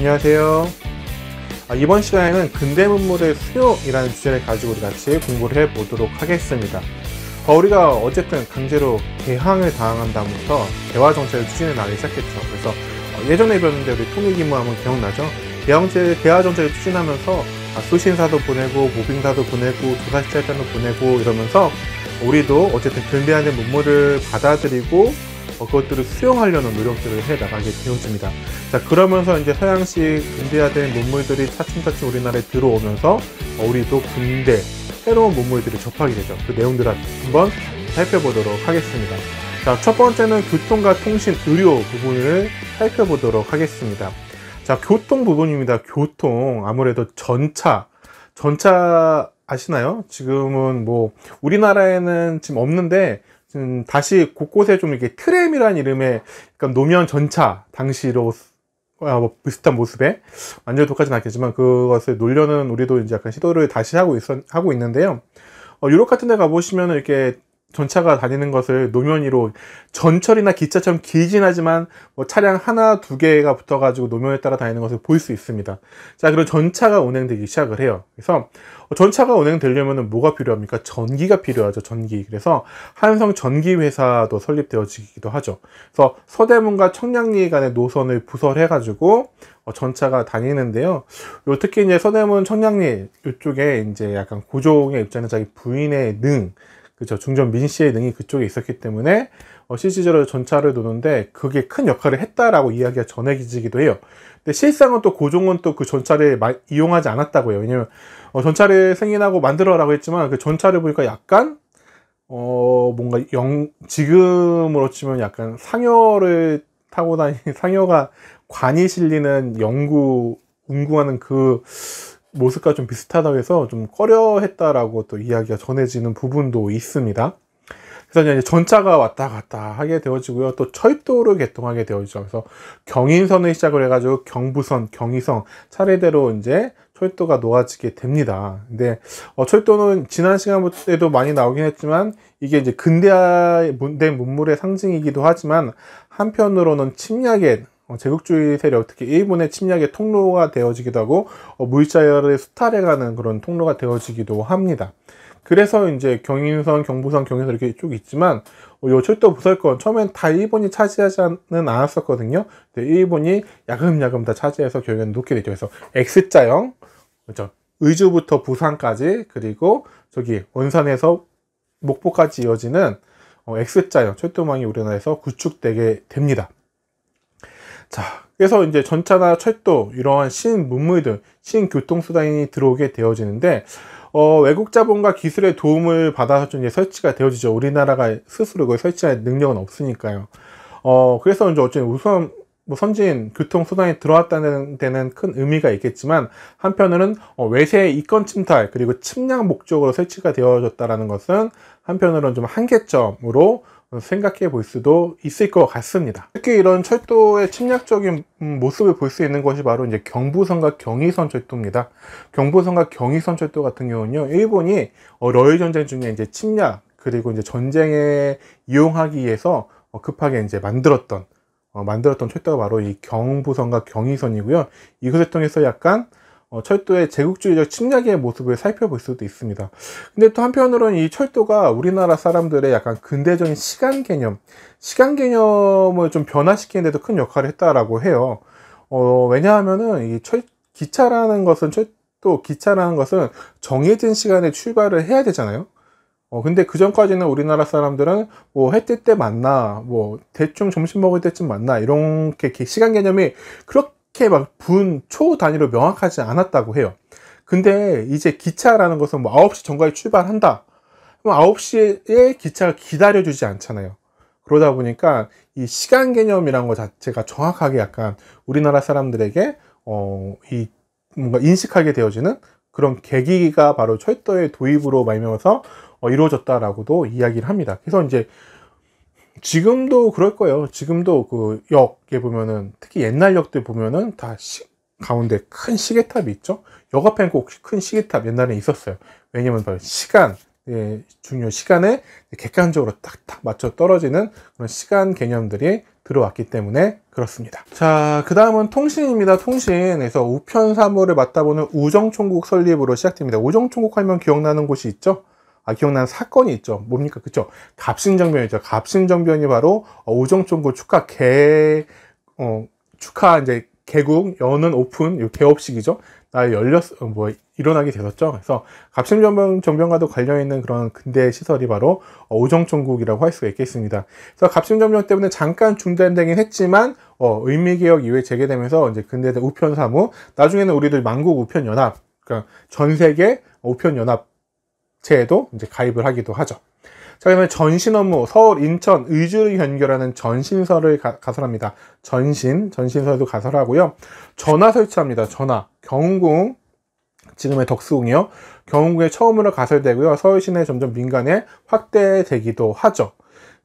안녕하세요. 아, 이번 시간에는 근대 문물의 수요이라는 주제를 가지고 우리 같이 공부를 해보도록 하겠습니다. 어, 우리가 어쨌든 강제로 개항을 당한 다면서 대화 정책을 추진해 나가기 시작했죠. 그래서 어, 예전에 배웠는데 우리 통일기무 하면 기억나죠? 대항제, 대화 정책을 추진하면서 아, 수신사도 보내고 모빙사도 보내고 조사시찰도 보내고 이러면서 우리도 어쨌든 근대한의 문물을 받아들이고 어, 그것들을 수용하려는 노력들을 해 나가게 되어습니다자 그러면서 이제 서양식 군대화된 문물들이 차츰차츰 우리나라에 들어오면서 어, 우리도 군대 새로운 문물들이 접하게 되죠. 그 내용들을 한번 살펴보도록 하겠습니다. 자, 첫 번째는 교통과 통신, 의료 부분을 살펴보도록 하겠습니다. 자, 교통 부분입니다. 교통. 아무래도 전차. 전차 아시나요? 지금은 뭐, 우리나라에는 지금 없는데, 음, 다시 곳곳에 좀 이렇게 트램이란 이름의 약간 노면 전차 당시로 아, 뭐 비슷한 모습에 완전히 똑같진 않겠지만 그것을 놀려는 우리도 이제 약간 시도를 다시 하고 있어 하고 있는데요. 어, 유럽 같은 데 가보시면 이렇게 전차가 다니는 것을 노면 위로 전철이나 기차처럼 길진 하지만 뭐 차량 하나 두 개가 붙어가지고 노면에 따라 다니는 것을 볼 수 있습니다. 자, 그럼 전차가 운행되기 시작을 해요. 그래서 전차가 운행되려면 뭐가 필요합니까? 전기가 필요하죠. 전기. 그래서 한성 전기회사도 설립되어지기도 하죠. 그래서 서대문과 청량리 간의 노선을 부설해가지고 어, 전차가 다니는데요. 요 특히 이제 서대문 청량리 이쪽에 이제 약간 고종의 입장에서 자기 부인의 능 그죠 중전 민씨의 능이 그쪽에 있었기 때문에 어, 실질적으로 전차를 도는데 그게 큰 역할을 했다라고 이야기가 전해지기도 해요. 근데 실상은 또 고종은 또 그 전차를 마, 이용하지 않았다고 해요. 왜냐면 어, 전차를 승인하고 만들어라고 했지만 그 전차를 보니까 약간 어 뭔가 영 지금으로 치면 약간 상여를 타고 다니는 상여가 관이 실리는 영구 운구하는 그 모습과 좀 비슷하다고 해서 좀 꺼려했다라고 또 이야기가 전해지는 부분도 있습니다. 그래서 이제 전차가 왔다 갔다 하게 되어지고요. 또철도로 개통하게 되어지죠. 그래서 경인선을 시작을 해가지고 경부선, 경의선 차례대로 이제 철도가 놓아지게 됩니다. 근데 어, 철도는 지난 시간 때도 많이 나오긴 했지만 이게 이제 근대화된 문물의 상징이기도 하지만 한편으로는 침략의 어, 제국주의 세력, 특히 일본의 침략의 통로가 되어지기도 하고 어, 무일자열을 수탈해가는 그런 통로가 되어지기도 합니다. 그래서 이제 경인선, 경부선, 경인선 이렇게 쭉 있지만 어, 요 철도 부설권 처음엔 다 일본이 차지하지는 않았었거든요. 근데 일본이 야금야금 다 차지해서 결국에는 놓게 되죠. 그래서 X자형, 그렇죠. 의주부터 부산까지 그리고 저기 원산에서 목포까지 이어지는 어, X자형 철도망이 우리나라에서 구축되게 됩니다. 자, 그래서 이제 전차나 철도 이러한 신문물들, 신교통수단이 들어오게 되어지는데 어, 외국 자본과 기술의 도움을 받아서 좀 이제 설치가 되어지죠. 우리나라가 스스로 그걸 설치할 능력은 없으니까요. 어, 그래서 이제 어쨌든 우선 뭐 선진 교통수단이 들어왔다는 데는 큰 의미가 있겠지만 한편으로는 어, 외세의 이권 침탈 그리고 침략 목적으로 설치가 되어졌다는 것은 한편으로는 좀 한계점으로 생각해 볼 수도 있을 것 같습니다. 특히 이런 철도의 침략적인 모습을 볼 수 있는 것이 바로 이제 경부선과 경의선 철도입니다. 경부선과 경의선 철도 같은 경우는요, 일본이 어, 러일 전쟁 중에 이제 침략 그리고 이제 전쟁에 이용하기 위해서 어, 급하게 이제 만들었던 어, 만들었던 철도가 바로 이 경부선과 경의선이고요. 이것을 통해서 약간 어, 철도의 제국주의적 침략의 모습을 살펴볼 수도 있습니다. 근데 또 한편으로는 이 철도가 우리나라 사람들의 약간 근대적인 시간 개념, 시간 개념을 좀 변화시키는 데도 큰 역할을 했다라고 해요. 어, 왜냐하면은 이 철, 기차라는 것은 철도, 기차라는 것은 정해진 시간에 출발을 해야 되잖아요. 어, 근데 그 전까지는 우리나라 사람들은 뭐해뜰때 만나, 뭐 대충 점심 먹을 때쯤 만나, 이렇게 시간 개념이 그렇게 그렇게 막 분, 초 단위로 명확하지 않았다고 해요. 근데 이제 기차라는 것은 뭐 9시 정각에 출발한다. 그럼 9시에 기차가 기다려주지 않잖아요. 그러다 보니까 이 시간 개념이란 것 자체가 정확하게 약간 우리나라 사람들에게 어, 이 뭔가 인식하게 되어지는 그런 계기가 바로 철도의 도입으로 말미암아서 어, 이루어졌다라고도 이야기를 합니다. 그래서 이제 지금도 그럴 거예요. 지금도 그 역에 보면은 특히 옛날 역들 보면은 다 시, 가운데 큰 시계탑이 있죠. 역 앞에는 꼭큰 시계탑 옛날에 있었어요. 왜냐면 바로 시간, 예, 중요 시간에 객관적으로 딱딱 맞춰 떨어지는 그런 시간 개념들이 들어왔기 때문에 그렇습니다. 자, 그 다음은 통신입니다. 통신에서 우편 사무를 맡다보는 우정총국 설립으로 시작됩니다. 우정총국 하면 기억나는 곳이 있죠? 아, 기억나는 사건이 있죠. 뭡니까? 그쵸? 갑신정변이죠. 갑신정변이 바로 오정총구 어, 축하 개, 어, 축하 이제 개국 여는 오픈 요 개업식이죠. 나 열렸 어, 뭐 일어나게 되었죠. 그래서 갑신정변 정변과도 관련 있는 그런 근대 시설이 바로 오정총국이라고 어, 할 수가 있겠습니다. 그래서 갑신정변 때문에 잠깐 중단되긴 했지만 어, 의미개혁 이후에 재개되면서 이제 근대대 우편사무 나중에는 우리들 만국 우편연합 그러니까 전 세계 우편연합 제에도 이제 가입을 하기도 하죠. 자, 그다음 전신 업무, 서울, 인천, 의주를 연결하는 전신서를 가, 설합니다 전신, 전신서에도 가설하고요. 전화 설치합니다. 전화, 경궁, 운 지금의 덕수궁이요. 경궁에 운 처음으로 가설되고요. 서울시내 점점 민간에 확대되기도 하죠.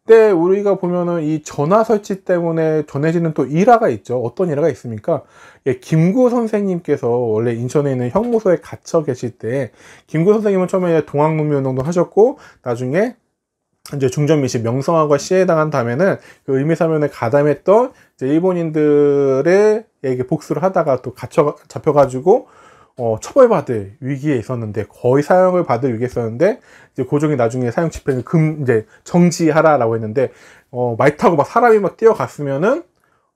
이때 우리가 보면은 이 전화 설치 때문에 전해지는 또 일화가 있죠. 어떤 일화가 있습니까? 예, 김구 선생님께서 원래 인천에 있는 형무소에 갇혀 계실 때 김구 선생님은 처음에 동학문명운동도 하셨고 나중에 이제 중전미 씨 명성황과 시해당한 다음에는 그 의미사면에 가담했던 이제 일본인들의 얘기 복수를 하다가 또 갇혀 잡혀가지고 어, 처벌받을 위기에 있었는데 거의 사형을 받을 위기에 있었는데 이제 고종이 그 나중에 사형 집행을 금 이제 정지하라라고 했는데 어, 말 타고 막 사람이 막 뛰어갔으면은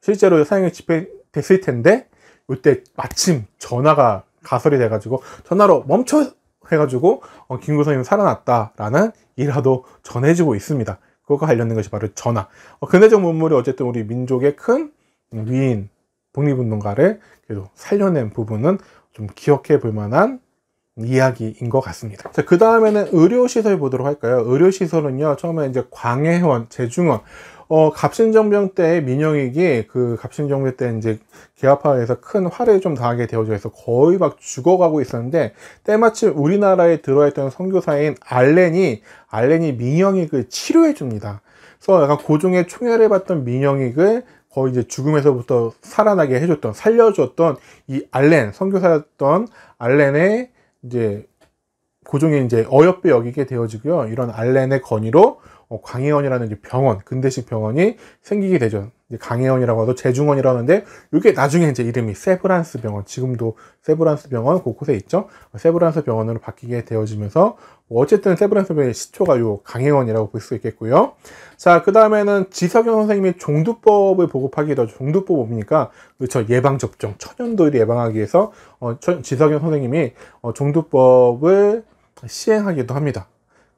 실제로 사형이 집행됐을 텐데 이때 마침 전화가 가설이 돼가지고 전화로 멈춰 해가지고 어, 김구성이 선 살아났다라는 일화도 전해지고 있습니다. 그거 관련된 것이 바로 전화. 어, 근대적 그 문물이 어쨌든 우리 민족의 큰 위인 독립운동가를 그래도 살려낸 부분은 좀 기억해 볼 만한 이야기인 것 같습니다. 자, 그 다음에는 의료시설 보도록 할까요? 의료시설은요, 처음에 이제 광해원, 제중원 어, 갑신정병 때 민영익이 그 갑신정병 때 이제 개화파에서 큰 화를 좀 당하게 되어져 있어 거의 막 죽어가고 있었는데 때마침 우리나라에 들어있던 와 선교사인 알렌이 알렌이 민영익을 치료해 줍니다. 그래서 약간 고종의 총애를 받던 민영익을 거의 이제 죽음에서부터 살아나게 해줬던 살려줬던 이 알렌 선교사였던 알렌의 이제 고종이 이제 어여빼 여기게 되어지고요. 이런 알렌의 건의로 어, 광해원이라는 병원 근대식 병원이 생기게 되죠. 강혜원이라고 하도 재중원이라고 하는데 이게 나중에 이제 이름이 세브란스 병원 지금도 세브란스 병원 곳곳에 있죠 세브란스 병원으로 바뀌게 되어지면서 어쨌든 세브란스 병원의 시초가 요강혜원이라고볼 수 있겠고요 자 그 다음에는 지석영 선생님이 종두법을 보급하기도 하죠 종두법 뭡니까 그렇죠 예방접종 천연도를 예방하기 위해서 어, 지석영 선생님이 어, 종두법을 시행하기도 합니다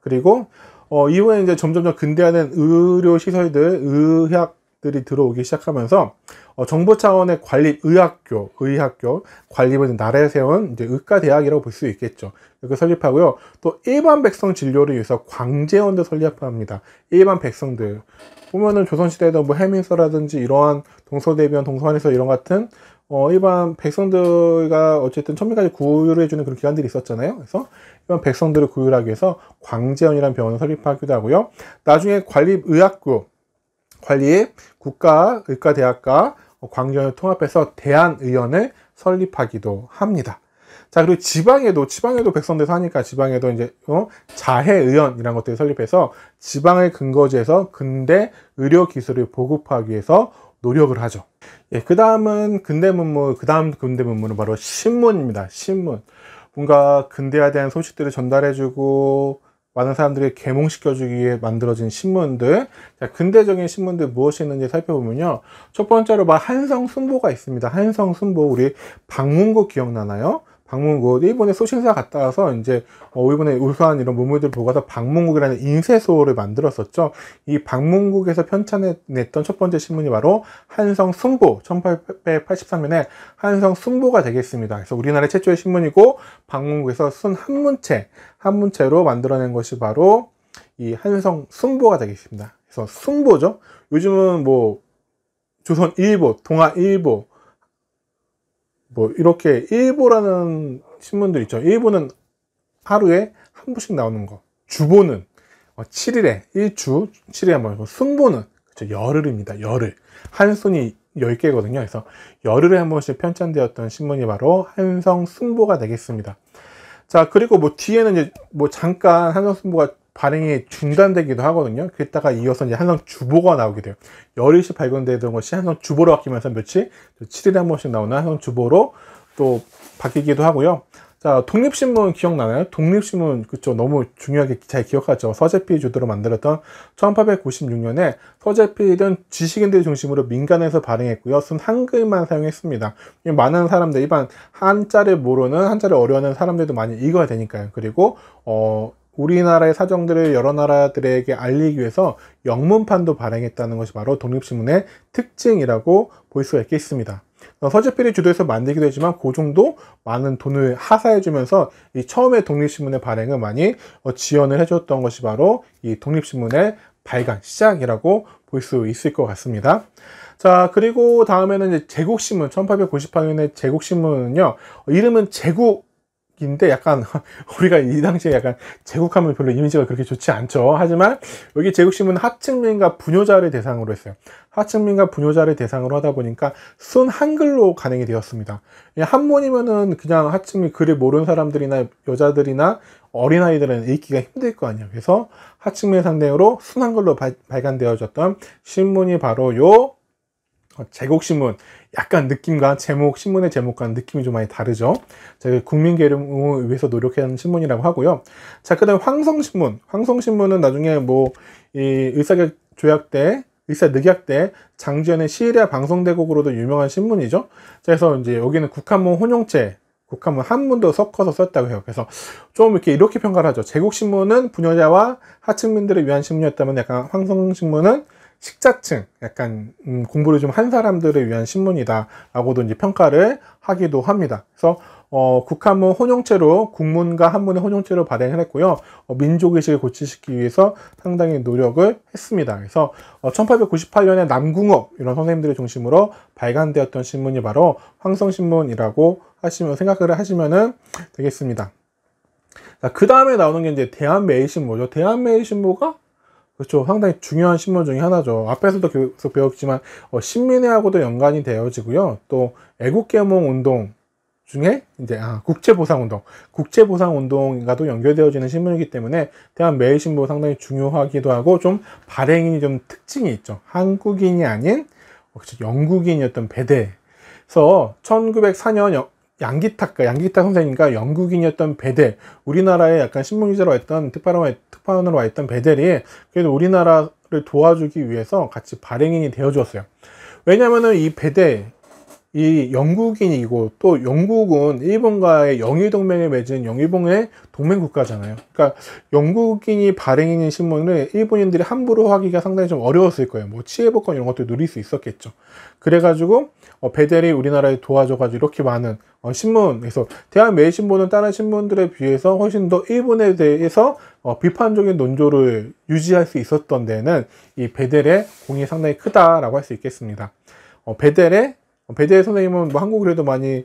그리고 어, 이후에 이제 점점점 근대화된 의료 시설들, 의학 들이 들어오기 시작하면서 어, 정부 차원의 관립 의학교, 의학교 관립은 나라에 세운 이제 의과 대학이라고 볼 수 있겠죠. 이렇게 설립하고요. 또 일반 백성 진료를 위해서 광재원도 설립합니다. 일반 백성들 보면은 조선시대에도 뭐 해민서라든지 이러한 동서대변, 동서안에서 이런 같은 어, 일반 백성들과 어쨌든 천민까지 구휼를 해주는 그런 기관들이 있었잖아요. 그래서 일반 백성들을 구휼하기 위해서 광재원이라는 병원을 설립하기도 하고요. 나중에 관립의학교, 관리 국가의과대학과 어, 광전을 통합해서 대한의원을 설립하기도 합니다. 자 그리고 지방에도 지방에도 백선대 하니까 지방에도 이제 어? 자해의원이란 것들을 설립해서 지방의 근거지에서 근대 의료 기술을 보급하기 위해서 노력을 하죠. 예, 그 다음은 근대 문물, 그 다음 근대 문물은 바로 신문입니다. 신문. 뭔가 근대에 대한 소식들을 전달해주고 많은 사람들이 개몽시켜주기 위해 만들어진 신문들 자, 근대적인 신문들 무엇이 있는지 살펴보면요 첫 번째로 막 한성 순보가 있습니다 한성 순보 우리 박문구 기억나나요? 방문국 일본에 소신사 갔다 와서 이제 어, 일본의 우수한 이런 문물들 보고서 방문국이라는 인쇄소를 만들었었죠. 이 방문국에서 편찬했던 첫 번째 신문이 바로 한성 승보 1883년에 한성 승보가 되겠습니다. 그래서 우리나라 최초의 신문이고 방문국에서 쓴 한문체 한문체로 만들어낸 것이 바로 이 한성 승보가 되겠습니다. 그래서 승보죠. 요즘은 뭐 조선일보, 동아일보 뭐 이렇게 일보라는 신문들 있죠. 일보는 하루에 한 부씩 나오는 거. 주보는 7일에 어, 1주, 7일에 한 번. 승보는 그쵸, 열흘입니다. 열흘. 한 손이 10개거든요. 그래서 열흘에 한 번씩 편찬되었던 신문이 바로 한성 승보가 되겠습니다. 자, 그리고 뭐 뒤에는 이제 뭐 잠깐 한성 승보가 발행이 중단되기도 하거든요. 그랬다가 이어서 이제 한성 주보가 나오게 돼요. 열일시 발견되던 것이 항상 주보로 바뀌면서 며칠, 7일에 한 번씩 나오는 한성 주보로 또 바뀌기도 하고요. 자, 독립신문 기억나나요? 독립신문, 그쵸. 너무 중요하게 잘 기억하죠. 서재필 주도로 만들었던 1896년에 서재필은 지식인들 중심으로 민간에서 발행했고요. 순 한글만 사용했습니다. 많은 사람들, 일반 한자를 모르는, 한자를 어려워하는 사람들도 많이 읽어야 되니까요. 그리고, 어, 우리나라의 사정들을 여러 나라들에게 알리기 위해서 영문판도 발행했다는 것이 바로 독립신문의 특징이라고 볼 수가 있겠습니다. 어, 서재필이 주도해서 만들기도 했지만 그 정도 많은 돈을 하사해주면서 이 처음에 독립신문의 발행을 많이 어, 지원을 해줬던 것이 바로 이 독립신문의 발간 시작이라고 볼 수 있을 것 같습니다. 자 그리고 다음에는 제국신문 1898년의 제국신문은요 이름은 제국 인데 약간 우리가 이 당시에 약간 제국하면 별로 이미지가 그렇게 좋지 않죠 하지만 여기 제국신문 하층민과 부녀자를 대상으로 했어요 하층민과 부녀자를 대상으로 하다 보니까 순 한글로 간행이 되었습니다 예, 한문이면은 그냥 하층민 글을 모르는 사람들이나 여자들이나 어린아이들은 읽기가 힘들 거 아니에요 그래서 하층민 상대로 순 한글로 발간되어졌던 신문이 바로 요 어, 제국신문 약간 느낌과 제목 신문의 제목과 느낌이 좀 많이 다르죠 국민개념을 위해서 노력한 신문이라고 하고요 자그 다음 황성신문 황성신문은 나중에 뭐이 의사격 조약 때 의사 늑약 때 장주현의 시리아 방송대국으로도 유명한 신문이죠 그래서 이제 여기는 국한문 혼용체 국한문 한문도 섞어서 썼다고 해요 그래서 좀 이렇게 이렇게 평가를 하죠 제국신문은 부녀자와 하층민들을 위한 신문이었다면 약간 황성신문은 식자층, 약간 음, 공부를 좀 한 사람들을 위한 신문이다라고도 이제 평가를 하기도 합니다. 그래서 어, 국한문 혼용체로 국문과 한문의 혼용체로 발행을 했고요. 어, 민족의식을 고치시기 키 위해서 상당히 노력을 했습니다. 그래서 어, 1898년에 남궁업 이런 선생님들을 중심으로 발간되었던 신문이 바로 황성신문이라고 하시면 생각을 하시면 되겠습니다. 그 다음에 나오는 게 이제 대한매일신보죠. 대한매일신보가 그렇죠. 상당히 중요한 신문 중에 하나죠. 앞에서도 계속 배웠지만 어, 신민회하고도 연관이 되어지고요. 또 애국계몽 운동 중에 이제 아, 국제보상운동, 국제보상운동과도 연결되어지는 신문이기 때문에 대한 매일신보 상당히 중요하기도 하고 좀 발행인이 좀 특징이 있죠. 한국인이 아닌 어, 영국인이었던 배대에서 1904년 양기탁과 양기탁 선생님과 영국인이었던 베델 우리나라에 약간 신문기자로 했던 특파원으로, 와있던 베델이 그래도 우리나라를 도와주기 위해서 같이 발행인이 되어주었어요 왜냐면은 이 베델 이 영국인이고 또 영국은 일본과의 영일동맹을 맺은 영일봉의 동맹국가잖아요. 그러니까 영국인이 발행인 신문을 일본인들이 함부로 하기가 상당히 좀 어려웠을 거예요. 뭐 치해복권 이런 것도 누릴 수 있었겠죠. 그래가지고 어, 베델이 우리나라에 도와줘가지고 이렇게 많은 어, 신문에서 대한매일신보는 다른 신문들에 비해서 훨씬 더 일본에 대해서 어, 비판적인 논조를 유지할 수 있었던 데는 이 베델의 공이 상당히 크다라고 할 수 있겠습니다. 어, 베델의 어, 베델 선생님은 뭐 한국 그래도 많이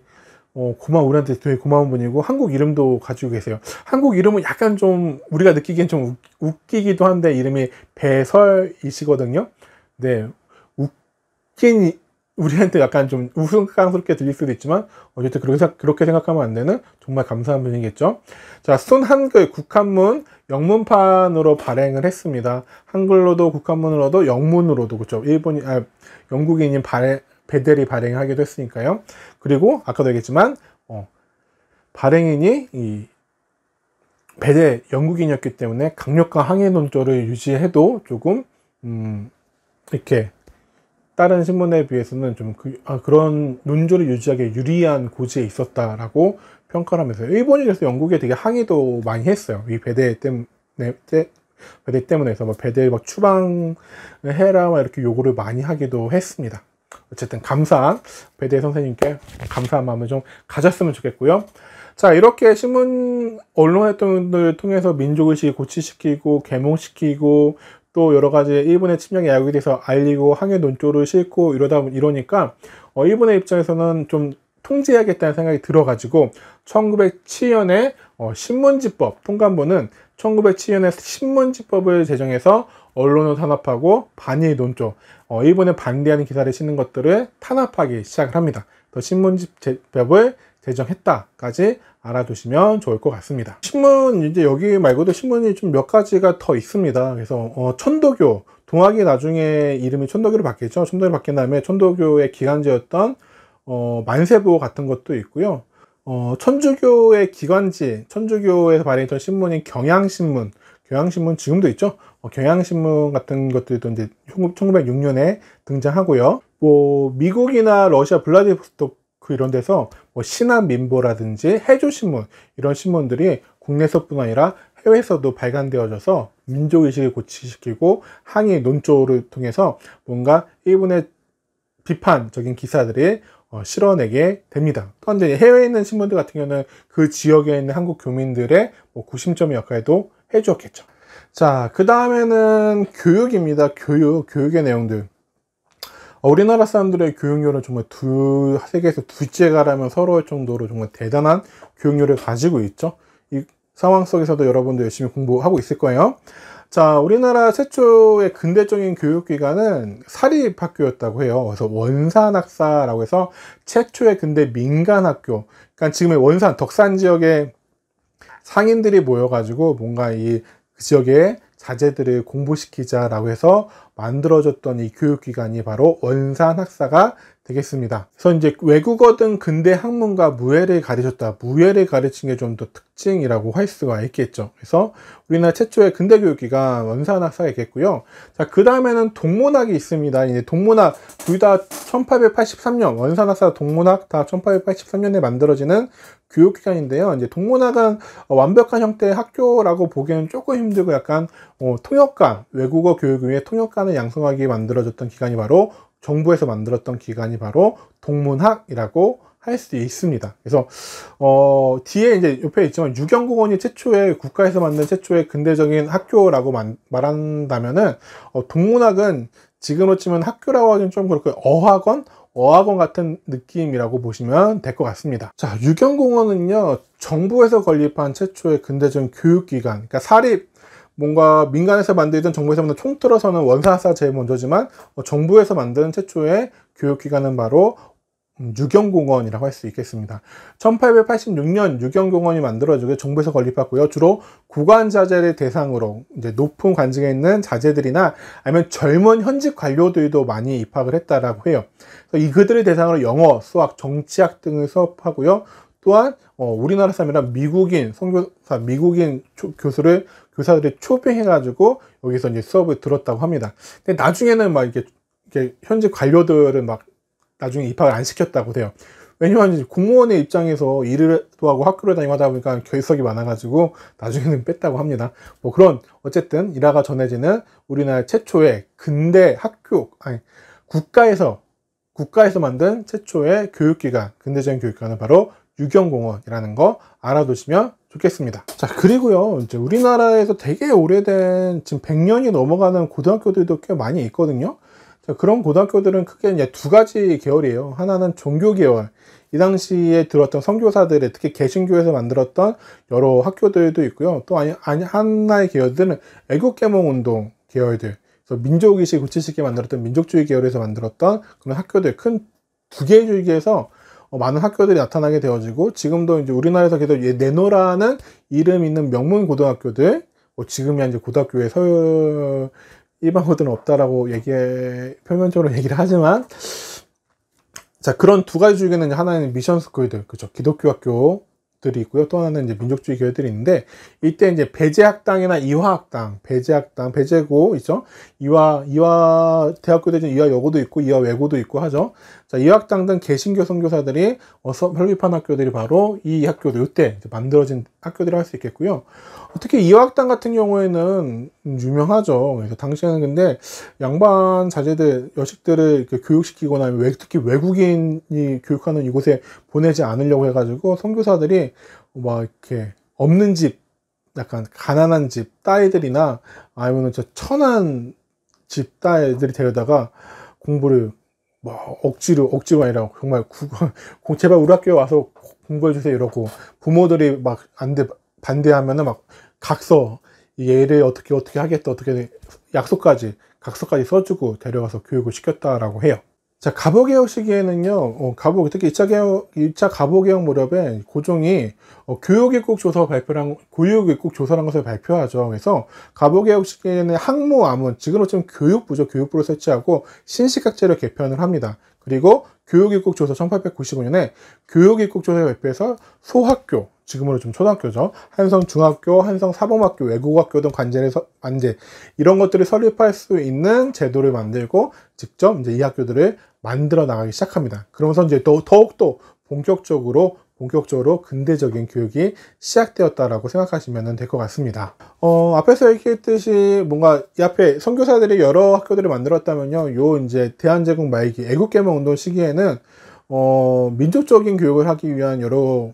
어, 고마운 우리한테 되게 고마운 분이고 한국 이름도 가지고 계세요. 한국 이름은 약간 좀 우리가 느끼기엔 좀 웃기기도 한데 이름이 배설이시거든요. 네, 웃긴 우리한테 약간 좀 우스꽝스럽게 들릴 수도 있지만 어쨌든 그렇게, 그렇게 생각하면 안 되는 정말 감사한 분이겠죠. 자, 손 한글 국한문 영문판으로 발행을 했습니다. 한글로도 국한문으로도 영문으로도 그렇죠. 일본이 아영국인이 발행 배대리 발행하기도 했으니까요. 그리고 아까도 얘기했지만 어, 발행인이 이 배대 영국인이었기 때문에 강력한 항해 논조를 유지해도 조금 음, 이렇게 다른 신문에 비해서는 좀 그, 아, 런 논조를 유지하기에 유리한 고지에 있었다라고 평가를 하면서 일본이 그서 영국에 되게 항의도 많이 했어요. 이 배대 때문에 배대 때문에 해서 막 뭐 배대 막 추방해라 막 이렇게 요구를 많이 하기도 했습니다. 어쨌든 감사한 배대 선생님께 감사한 마음을 좀 가졌으면 좋겠고요. 자 이렇게 신문 언론 활동을 통해서 민족의식 고치시키고 개몽시키고 또 여러 가지 일본의 침략이 야구에 대해서 알리고 항해 논조를 싣고 이러다 이러니까 어, 일본의 입장에서는 좀통제해야겠다는 생각이 들어가지고 1907년에 어, 신문지법 통감부는 1907년에 신문지법을 제정해서 언론을 탄압하고 반일 논조, 어, 일본에 반대하는 기사를 싣는 것들을 탄압하기 시작을 합니다. 그 신문지법을 제정했다까지 알아두시면 좋을 것 같습니다. 신문 이제 여기 말고도 신문이 좀 몇 가지가 더 있습니다. 그래서 어, 천도교 동학이 나중에 이름이 천도교로 바뀌죠. 천도교 바뀐 다음에 천도교의 기간지였던 어, 만세보 같은 것도 있고요. 어, 천주교의 기관지, 천주교에서 발행했던 신문인 경향신문, 경향신문 지금도 있죠. 어, 경향신문 같은 것들도 이제 1906년에 등장하고요. 뭐 미국이나 러시아 블라디보스토크 그 이런 데서 뭐 신한민보라든지 해조신문 이런 신문들이 국내서뿐 아니라 해외에서도 발간되어져서 민족의식을 고취시키고 항의 논조를 통해서 뭔가 일본의 비판적인 기사들이 어, 실어내게 됩니다. 그런데 해외에 있는 신문들 같은 경우는 그 지역에 있는 한국 교민들의 뭐 구심점 역할도 해주었겠죠. 자, 그 다음에는 교육입니다. 교육, 교육의 내용들. 어, 우리나라 사람들의 교육열은 정말 두 세계에서 둘째가라면 서러울 정도로 정말 대단한 교육열을 가지고 있죠. 이 상황 속에서도 여러분도 열심히 공부하고 있을 거예요. 자, 우리나라 최초의 근대적인 교육기관은 사립학교였다고 해요. 그래서 원산학사라고 해서 최초의 근대 민간학교. 그러니까 지금의 원산, 덕산 지역에 상인들이 모여가지고 뭔가 이 그 지역에 자제들을 공부시키자라고 해서 만들어졌던 이 교육기관이 바로 원산학사가 되겠습니다. 그래서 이제 외국어든 근대 학문과 무예를 가르쳤다. 무예를 가르친 게 좀 더 특징이라고 할 수가 있겠죠. 그래서 우리나라 최초의 근대 교육기가 원산학사겠고요 자, 그 다음에는 동문학이 있습니다. 이제 동문학 둘 다 1883년 원산학사 동문학 다 1883년에 만들어지는 교육기관인데요. 이제 동문학은 완벽한 형태의 학교라고 보기에는 조금 힘들고 약간 어, 통역관, 외국어 교육 위에 통역관을 양성하기 위해 만들어졌던 기관이 바로 정부에서 만들었던 기관이 바로 동문학이라고 할 수 있습니다. 그래서 어, 뒤에 이제 옆에 있지만 유경공원이 최초의 국가에서 만든 최초의 근대적인 학교라고 만, 말한다면은 어, 동문학은 지금으로 치면 학교라고 하긴 좀 그렇고 어학원, 어학원 같은 느낌이라고 보시면 될 것 같습니다. 자, 유경공원은요 정부에서 건립한 최초의 근대적인 교육기관, 그러니까 사립 뭔가 민간에서 만들든 정부에서 만든 총틀어서는 원사사 제일 먼저지만 어, 정부에서 만든 최초의 교육기관은 바로 음, 유경공원이라고 할 수 있겠습니다. 1886년 유경공원이 만들어지고 정부에서 건립했고요. 주로 구관자재를 대상으로 이제 높은 관직에 있는 자재들이나 아니면 젊은 현직 관료들도 많이 입학을 했다라고 해요. 이 그들을 대상으로 영어, 수학, 정치학 등을 수업하고요. 또한 어, 우리나라 사람이랑 미국인 선교사 미국인 초, 교수를 교사들이 초빙해가지고 여기서 이제 수업을 들었다고 합니다. 근데 나중에는 막 이렇게, 이렇게 현지 관료들은 막 나중에 입학을 안 시켰다고 돼요. 왜냐면 하 공무원의 입장에서 일을 하고 학교를 다니고 하다 보니까 결석이 많아가지고 나중에는 뺐다고 합니다. 뭐 그런 어쨌든 일화가 전해지는 우리나라 최초의 근대 학교 아니 국가에서 국가에서 만든 최초의 교육기관 근대적인 교육기관은 바로 유경공원이라는 거 알아두시면 좋겠습니다. 자 그리고요 이제 우리나라에서 되게 오래된 지금 100년이 넘어가는 고등학교들도 꽤 많이 있거든요. 자, 그런 고등학교들은 크게 이제 두 가지 계열이에요. 하나는 종교 계열. 이 당시에 들었던 성교사들의 특히 개신교에서 만들었던 여러 학교들도 있고요. 또 아니, 아니 하나의 계열들은 애국계몽 운동 계열들. 그래서 민족의식 굳히시게 만들었던 민족주의 계열에서 만들었던 그런 학교들 큰 두 개의 줄기에서 어, 많은 학교들이 나타나게 되어지고 지금도 이제 우리나라에서 계속 내노라는 이름 있는 명문 고등학교들 뭐 지금이야 이제 고등학교에 서 일반 고등은 없다라고 얘기 표면적으로 얘기를 하지만 자 그런 두 가지 중에는 하나는 미션 스쿨들 그죠 기독교 학교 들이 있고요. 또 하나는 이제 민족주의 교회들이 있는데 이때 이제 배제학당이나 이화학당, 배제학당, 배제고 있죠. 이화 이화 대학교 대전 이화 여고도 있고 이화 외고도 있고 하죠. 자, 이화학당 등 개신교 선교사들이 어, 설립한 학교들이 바로 이 학교들 이때 만들어진 학교들이 할수 있겠고요. 특히 이화학당 같은 경우에는 유명하죠. 그래서 그러니까 당시에는 근데 양반 자제들 여식들을 교육시키거나 외, 특히 외국인이 교육하는 이곳에 보내지 않으려고 해가지고 선교사들이 막 이렇게 없는 집, 약간 가난한 집 딸들이나 아니면 저 천한 집 딸들이 데려다가 공부를 뭐 억지로 억지로 아니라 정말 구, 제발 우리 학교에 와서 공부해 주세요 이러고 부모들이 막 안 돼. 반대하면은 막 각서 얘를 어떻게 어떻게 하겠다 어떻게 약속까지 각서까지 써주고 데려가서 교육을 시켰다라고 해요. 자 갑오개혁 시기에는요 어, 갑오 특히 1차 개혁 2차 갑오개혁 무렵에 고종이 어, 교육입국 조서 발표한 교육입국 조서라는 것을 발표하죠 그래서 가보개혁 시기에는 학무 암은 지금으로 치면 교육부죠 교육부를 설치하고 신식학제를 개편을 합니다 그리고 교육입국 조서 1895년에 교육입국 조서 발표해서 소학교 지금으로 좀 초등학교죠. 한성 중학교, 한성 사범학교, 외국학교 등 관제를 관제 이런 것들을 설립할 수 있는 제도를 만들고 직접 이제 이 학교들을 만들어 나가기 시작합니다. 그러면서 이제 더, 더욱 더 본격적으로 본격적으로 근대적인 교육이 시작되었다라고 생각하시면 될 것 같습니다. 어, 앞에서 얘기했듯이 뭔가 이 앞에 선교사들이 여러 학교들을 만들었다면요. 요 이제 대한제국 말기 애국개명 운동 시기에는 어, 민족적인 교육을 하기 위한 여러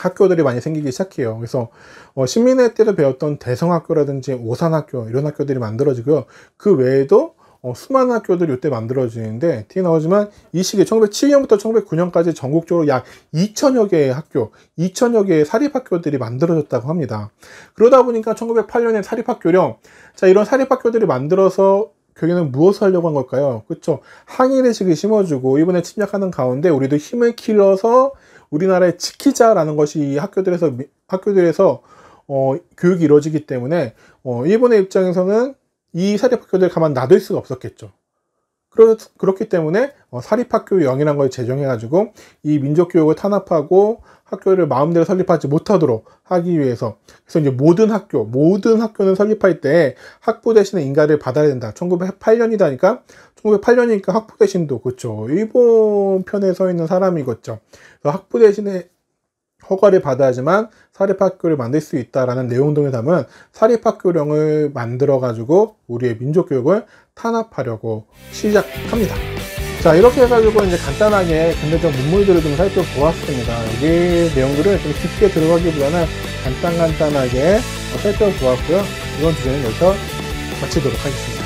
학교들이 많이 생기기 시작해요. 그래서 어, 신민회 때도 배웠던 대성학교라든지 오산학교 이런 학교들이 만들어지고요. 그 외에도 어, 수많은 학교들이 이때 만들어지는데 뒤에 나오지만 이 시기 1907년부터 1909년까지 전국적으로 약 2천여 개의 학교, 2천여 개의 사립학교들이 만들어졌다고 합니다. 그러다 보니까 1908년에 사립학교령, 자 이런 사립학교들이 만들어서 교회는 무엇을 하려고 한 걸까요? 그렇죠. 항일의식을 심어주고 이번에 침략하는 가운데 우리도 힘을 길러서 우리나라의 지키자라는 것이 이 학교들에서 학교들에서 어, 교육이 이루어지기 때문에 어, 일본의 입장에서는 이 사립 학교들 가만 놔둘 수가 없었겠죠. 그렇기 때문에 어, 사립학교 령이라란걸 제정해가지고 이 민족교육을 탄압하고 학교를 마음대로 설립하지 못하도록 하기 위해서 그래서 이제 모든 학교 모든 학교는 설립할 때 학부 대신에 인가를 받아야 된다 1908년이다니까 1908년이니까 학부 대신도 그렇죠 일본 편에 서 있는 사람이겠죠 그렇죠. 학부 대신에 허가를 받아야지만 사립학교를 만들 수 있다라는 내용 등을 담은 사립학교령을 만들어 가지고 우리의 민족 교육을 탄압하려고 시작합니다. 자 이렇게 해가지고 이제 간단하게 근대적 문물들을 좀 살펴보았습니다. 여기 내용들을 좀 깊게 들어가기보다는 간단간단하게 살펴보았고요. 이번 주제는 여기서 마치도록 하겠습니다.